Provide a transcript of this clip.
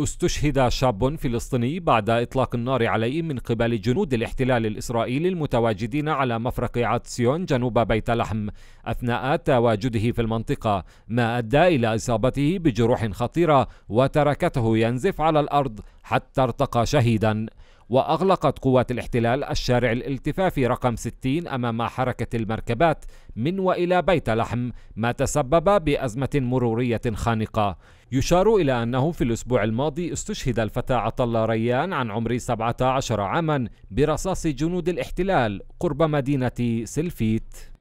استشهد شاب فلسطيني بعد إطلاق النار عليه من قبل جنود الاحتلال الإسرائيلي المتواجدين على مفرق عاتسيون جنوب بيت لحم أثناء تواجده في المنطقة ما أدى إلى إصابته بجروح خطيرة وتركته ينزف على الأرض حتى ارتقى شهيدا وأغلقت قوات الاحتلال الشارع الالتفافي رقم 60 أمام حركة المركبات من وإلى بيت لحم ما تسبب بأزمة مرورية خانقة يشار إلى أنه في الأسبوع الماضي استشهد الفتى عطل ريان عن عمر 17 عاما برصاص جنود الاحتلال قرب مدينة سلفيت